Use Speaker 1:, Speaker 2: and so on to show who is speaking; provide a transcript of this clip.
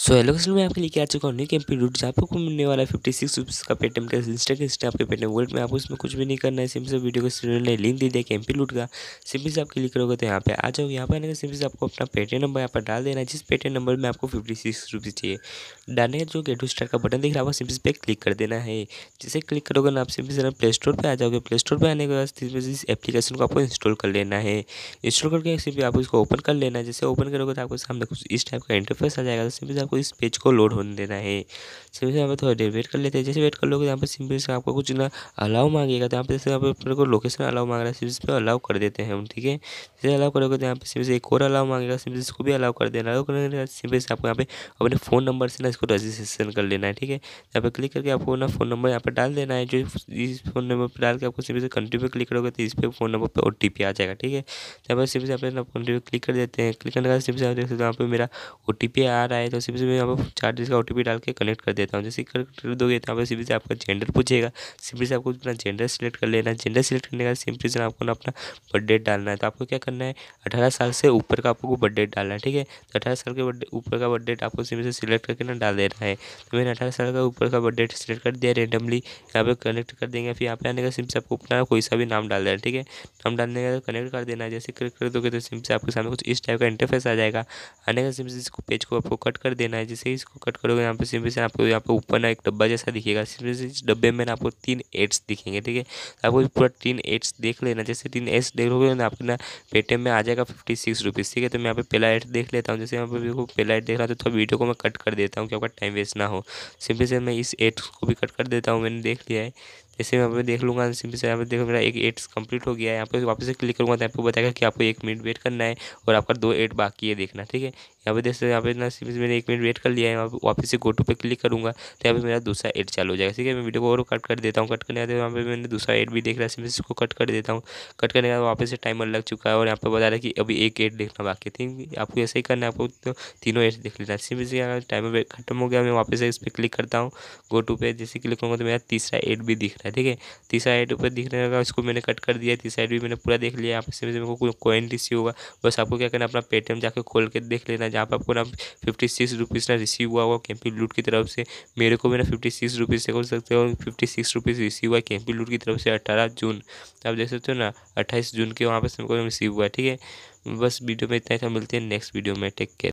Speaker 1: so hello customer मैं आपके लेके आ चुका हूँ न्यू कैंपी रूट जहाँ आपको मिलने वाला है फिफ्टी सिक्स रुपीज़ का पेटीएम का इंस्टा के इंस्टा आपके पेटम वर्ल्ड में आपको इसमें कुछ भी नहीं करना है सिम से वीडियो को ने लिंक दे दिया कैंपी लूट का सिम से आप क्लिक करोगे तो यहाँ पे आ जाओगे यहाँ पर आने का सिम से आपको अपना पेटम नंबर यहाँ पर डाल देना है जिस पेटम नंबर में आपको फिफ्टी सिक्स रुपीज़ चाहिए डालने का जो गेट टू स्टार का बटन दिख रहा है सिम पे क्लिक कर देना है जैसे क्लिक करोगे ना आप सिम से प्ले स्टोर पर आ जाओगे प्ले स्टोर पर आने के बाद इस एप्लीकेशन को आपको इंस्टॉल कर लेना है इंस्टॉल करके सिम आपको इसको ओपन कर लेना है जैसे ओपन करोगे तो आपको सामने कुछ इस टाइप का इंटरफेस आ जाएगा तो सिम आपको इस पेज को लोड होने देना है सिंपल से यहाँ पर थोड़ा देर वेट कर लेते हैं जैसे वेट कर लोगे तो यहाँ पर सिंपल से आपको कुछ ना अलाउ मांगेगा तो यहाँ पर जैसे यहाँ पर अपने को लोकेशन अलाउ मांग रहा है सिंपल इस पर अलाउ कर देते हैं हम ठीक है जैसे अलाउ करोगे तो यहाँ पर सिंपल से एक और अलाउ मांगेगा सिंपल इसको भी अलाउ कर देना अलाउ करने के बाद सिंपल से आपको यहाँ पे अपने फ़ोन नंबर से ना इसको रजिस्ट्रेशन कर लेना है ठीक है यहाँ पर क्लिक करके आपको ना फ़ोन नंबर यहाँ पर डाल देना है जो इस फ़ोन नंबर पर डाल के आपको सिंपल से कंट्री पर क्लिक करोगे तो इस पर फ़ोन नंबर पर ओ आ जाएगा ठीक है तो यहाँ पर सिंपल से आप कंटिन्यू क्लिक कर देते हैं क्लिक करने के बाद सिंपल से आप देख सकते हो यहाँ पर मेरा ओ आ रहा है तो सी से मैं यहाँ पर चार डिजिट का ओ डाल के कनेक्ट कर देता हूँ जैसे कर दोगे तो यहाँ पर सिंपली से आपका जेंडर पूछेगा सिंपली से आपको अपना जेंडर सिलेक्ट कर लेना जेंडर सिलेक्ट करने का सिंपली से आपको ना अपना बर्थ डेट डालना है तो आपको क्या करना है अठारह साल से ऊपर का आपको बर्थ डेट डालना है ठीक है तो अठारह साल के ऊपर का बर्थ डेट आपको सिंपली से सिलेक्ट करके ना डाल देना है तो मैंने अठारह साल का ऊपर का बर्थ डेट सिलेक्ट कर दिया रेंडमली यहाँ पर कनेक्ट कर देंगे फिर यहाँ पर आने का सिम से आपको अपना कोई सा भी नाम डाल देना ठीक है नाम डालने का कनेक्ट कर देना है जैसे कनेक्ट कर दोगे तो सिम से आपके सामने कुछ इस टाइप का इंटरफेस आ जाएगा आने का सिम से इसको पेज को आपको कट कर देना है जैसे इसको कट करोगे यहाँ पे सिंपल से आपको यहाँ पे ऊपर ना एक डब्बा जैसा दिखेगा सिंपल से इस डब्बे में ना आपको तीन एड्स दिखेंगे ठीक है तो आपको पूरा तीन एड्स देख लेना जैसे तीन एड्स देख लोगे ना आपके ना पेटीएम में आ जाएगा फिफ्टी सिक्स रुपीज़ ठीक है तो मैं यहाँ पे पहला एड देख लेता हूँ जैसे यहाँ पे देखो पहला एड देख रहा था तो वीडियो को मैं कट कर देता हूँ कि आपका टाइम वेस्ट ना हो सिंपल से मैं इस एड्स को भी कट कर देता हूँ मैंने देख लिया है जैसे मैं यहाँ पे देख लूँगा सिंपल से यहाँ पे देखो मेरा एक एट्स कंप्लीट हो गया है यहाँ पे वापस से क्लिक करूँगा तो आपको बताएगा कि आपको एक मिनट वेट करना है और आपका दो एट बाकी है देखना ठीक है यहाँ पे देख सकते यहाँ पे इतना सिंपल मैंने एक मिनट वेट कर लिया है यहाँ पे वापस से गोटू पे क्लिक करूँगा तो यहाँ पर मेरा दूसरा एड चालू हो जाएगा ठीक है मैं वीडियो को और कट कर देता हूँ कट करने के बाद यहाँ मैंने दूसरा एड भी देख रहा है सिंपल इसको कट कर देता हूँ कट करने के बाद वापस से टाइमर लग चुका है और यहाँ पर बता रहा है कि अभी एक एड देखना बाकी है ठीक आपको ऐसे ही करना है आपको तो तीनों एड देख लेना सिम सिंपल से टाइमर खत्म हो गया मैं वापस से इस पर क्लिक करता हूँ गोटू पे जैसे क्लिक करूँगा तो मेरा तीसरा एड भी दिख होता है ठीक है तीस साइड ऊपर दिख रहा होगा उसको मैंने कट कर दिया तीस साइड भी मैंने पूरा देख लिया यहाँ पर मेरे को कोई कॉइन रिसीव होगा बस आपको क्या करना अपना पेटीएम जाकर खोल के देख लेना जहाँ पर आपको ना फिफ्टी सिक्स रुपीज़ ना रिसीव हुआ होगा कैंपी लूट की तरफ से मेरे को मैंने फिफ्टी सिक्स रुपीज़ से खोल सकते हो फिफ्टी सिक्स रुपीज़ रिसीव हुआ कैंपी लूट की तरफ से अट्ठारह जून आप देख सकते हो ना अट्ठाईस जून के वहाँ पर रिसीव हुआ ठीक है बस वीडियो में इतना ही था मिलते हैं नेक्स्ट वीडियो में टेक केयर